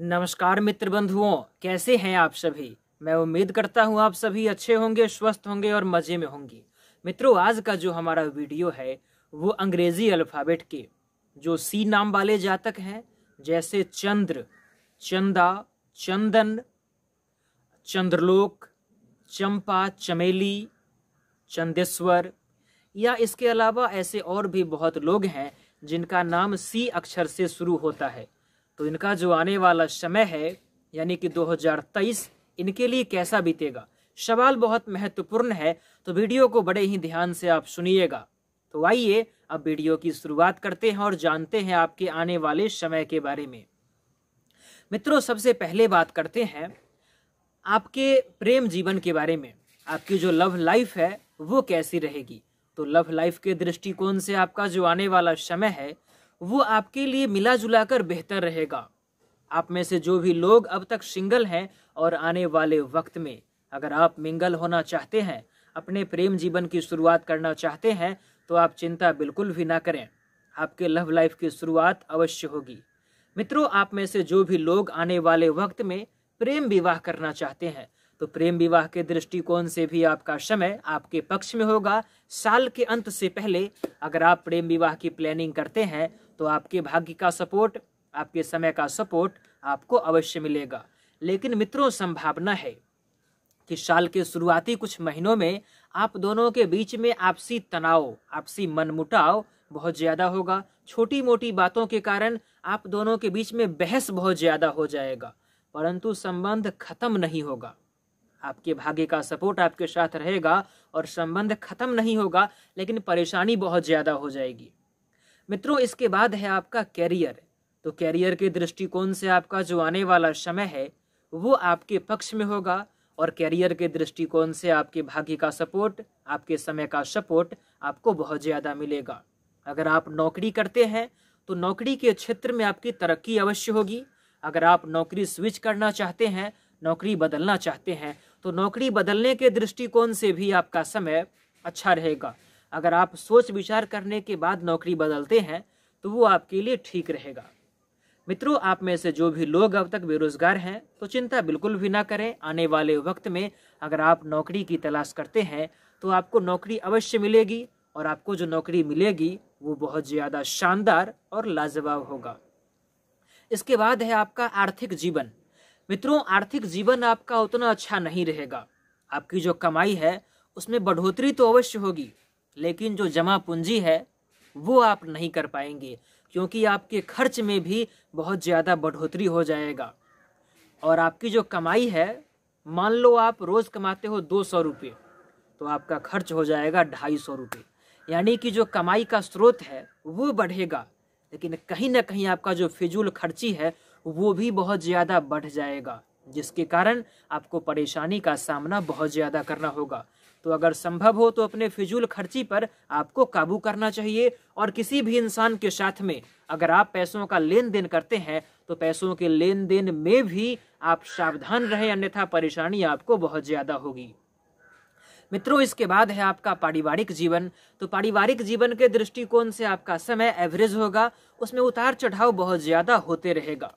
नमस्कार मित्र बंधुओं कैसे हैं आप सभी मैं उम्मीद करता हूं आप सभी अच्छे होंगे स्वस्थ होंगे और मज़े में होंगे मित्रों आज का जो हमारा वीडियो है वो अंग्रेजी अल्फ़ाबेट के जो सी नाम वाले जातक हैं जैसे चंद्र चंदा चंदन चंद्रलोक चंपा चमेली चंदेश्वर या इसके अलावा ऐसे और भी बहुत लोग हैं जिनका नाम सी अक्षर से शुरू होता है तो इनका जो आने वाला समय है यानी कि 2023 इनके लिए कैसा बीतेगा सवाल बहुत महत्वपूर्ण है तो वीडियो को बड़े ही ध्यान से आप सुनिएगा तो आइए अब वीडियो की शुरुआत करते हैं और जानते हैं आपके आने वाले समय के बारे में मित्रों सबसे पहले बात करते हैं आपके प्रेम जीवन के बारे में आपकी जो लव लाइफ है वो कैसी रहेगी तो लव लाइफ के दृष्टिकोण से आपका जो आने वाला समय है वो आपके लिए मिला जुला कर बेहतर रहेगा आप में से जो भी लोग अब तक सिंगल हैं और आने वाले वक्त में अगर आप मिंगल होना चाहते हैं अपने प्रेम जीवन की शुरुआत करना चाहते हैं तो आप चिंता बिल्कुल भी ना करें आपके लव लाइफ की शुरुआत अवश्य होगी मित्रों आप में से जो भी लोग आने वाले वक्त में प्रेम विवाह करना चाहते हैं तो प्रेम विवाह के दृष्टिकोण से भी आपका समय आपके पक्ष में होगा साल के अंत से पहले अगर आप प्रेम विवाह की प्लानिंग करते हैं तो आपके भाग्य का सपोर्ट आपके समय का सपोर्ट आपको अवश्य मिलेगा लेकिन मित्रों संभावना है कि साल के शुरुआती कुछ महीनों में आप दोनों के बीच में आपसी तनाव आपसी मनमुटाव बहुत ज़्यादा होगा छोटी मोटी बातों के कारण आप दोनों के बीच में बहस बहुत ज़्यादा हो जाएगा परंतु संबंध खत्म नहीं होगा आपके भाग्य का सपोर्ट आपके साथ रहेगा और संबंध खत्म नहीं होगा लेकिन परेशानी बहुत ज़्यादा हो जाएगी मित्रों इसके बाद है आपका कैरियर तो कैरियर के दृष्टिकोण से आपका जो आने वाला समय है वो आपके पक्ष में होगा और कैरियर के दृष्टिकोण से आपके भाग्य का सपोर्ट आपके समय का सपोर्ट आपको बहुत ज़्यादा मिलेगा अगर आप नौकरी करते हैं तो नौकरी के क्षेत्र में आपकी तरक्की अवश्य होगी अगर आप नौकरी स्विच करना चाहते हैं नौकरी बदलना चाहते हैं तो नौकरी बदलने के दृष्टिकोण से भी आपका समय अच्छा रहेगा अगर आप सोच विचार करने के बाद नौकरी बदलते हैं तो वो आपके लिए ठीक रहेगा मित्रों आप में से जो भी लोग अब तक बेरोजगार हैं तो चिंता बिल्कुल भी ना करें आने वाले वक्त में अगर आप नौकरी की तलाश करते हैं तो आपको नौकरी अवश्य मिलेगी और आपको जो नौकरी मिलेगी वो बहुत ज़्यादा शानदार और लाजवाब होगा इसके बाद है आपका आर्थिक जीवन मित्रों आर्थिक जीवन आपका उतना अच्छा नहीं रहेगा आपकी जो कमाई है उसमें बढ़ोतरी तो अवश्य होगी लेकिन जो जमा पूंजी है वो आप नहीं कर पाएंगे क्योंकि आपके खर्च में भी बहुत ज़्यादा बढ़ोतरी हो जाएगा और आपकी जो कमाई है मान लो आप रोज़ कमाते हो दो सौ रुपये तो आपका खर्च हो जाएगा ढाई सौ रुपये यानी कि जो कमाई का स्रोत है वो बढ़ेगा लेकिन कहीं ना कहीं आपका जो फिजूल खर्ची है वो भी बहुत ज़्यादा बढ़ जाएगा जिसके कारण आपको परेशानी का सामना बहुत ज़्यादा करना होगा तो अगर संभव हो तो अपने फिजूल खर्ची पर आपको काबू करना चाहिए और किसी भी इंसान के साथ में अगर आप पैसों का लेन देन करते हैं तो पैसों के लेन देन में भी आप सावधान रहें अन्यथा परेशानी आपको बहुत ज़्यादा होगी मित्रों इसके बाद है आपका पारिवारिक जीवन तो पारिवारिक जीवन के दृष्टिकोण से आपका समय एवरेज होगा उसमें उतार चढ़ाव बहुत ज़्यादा होते रहेगा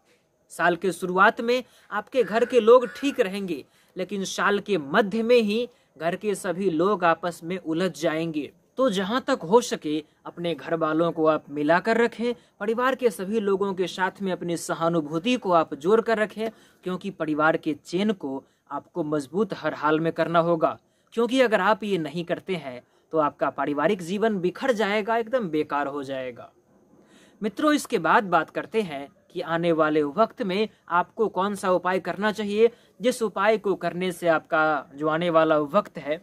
साल के शुरुआत में आपके घर के लोग ठीक रहेंगे लेकिन साल के मध्य में ही घर के सभी लोग आपस में उलझ जाएंगे तो जहाँ तक हो सके अपने घर वालों को आप मिला कर रखें परिवार के सभी लोगों के साथ में अपनी सहानुभूति को आप जोड़ कर रखें क्योंकि परिवार के चेन को आपको मजबूत हर हाल में करना होगा क्योंकि अगर आप ये नहीं करते हैं तो आपका पारिवारिक जीवन बिखर जाएगा एकदम बेकार हो जाएगा मित्रों इसके बाद बात करते हैं कि आने वाले वक्त में आपको कौन सा उपाय करना चाहिए जिस उपाय को करने से आपका जो आने वाला वक्त है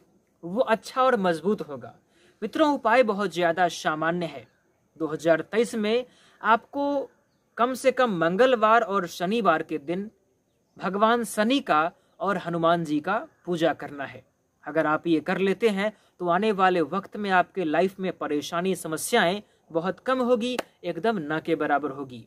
वो अच्छा और मजबूत होगा मित्रों उपाय बहुत ज़्यादा सामान्य है 2023 में आपको कम से कम मंगलवार और शनिवार के दिन भगवान शनि का और हनुमान जी का पूजा करना है अगर आप ये कर लेते हैं तो आने वाले वक्त में आपके लाइफ में परेशानी समस्याएं बहुत कम होगी एकदम ना के बराबर होगी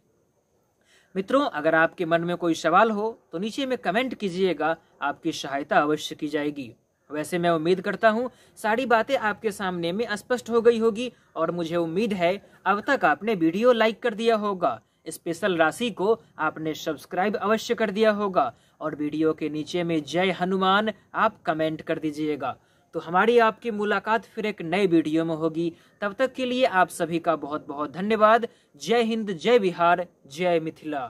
मित्रों अगर आपके मन में कोई सवाल हो तो नीचे में कमेंट कीजिएगा आपकी सहायता अवश्य की जाएगी वैसे मैं उम्मीद करता हूँ सारी बातें आपके सामने में स्पष्ट हो गई होगी और मुझे उम्मीद है अब तक आपने वीडियो लाइक कर दिया होगा स्पेशल राशि को आपने सब्सक्राइब अवश्य कर दिया होगा और वीडियो के नीचे में जय हनुमान आप कमेंट कर दीजिएगा तो हमारी आपकी मुलाकात फिर एक नए वीडियो में होगी तब तक के लिए आप सभी का बहुत बहुत धन्यवाद जय हिंद जय बिहार जय मिथिला